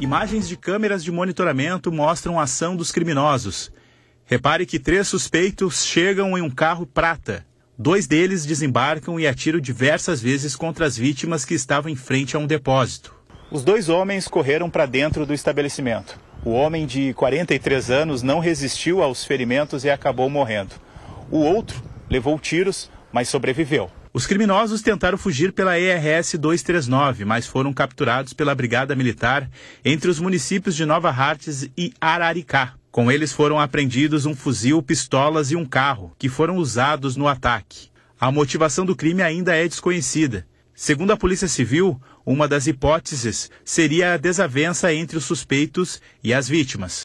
Imagens de câmeras de monitoramento mostram a ação dos criminosos. Repare que três suspeitos chegam em um carro prata. Dois deles desembarcam e atiram diversas vezes contra as vítimas que estavam em frente a um depósito. Os dois homens correram para dentro do estabelecimento. O homem de 43 anos não resistiu aos ferimentos e acabou morrendo. O outro levou tiros, mas sobreviveu. Os criminosos tentaram fugir pela ERS 239, mas foram capturados pela Brigada Militar entre os municípios de Nova Hartz e Araricá. Com eles foram apreendidos um fuzil, pistolas e um carro, que foram usados no ataque. A motivação do crime ainda é desconhecida. Segundo a Polícia Civil, uma das hipóteses seria a desavença entre os suspeitos e as vítimas.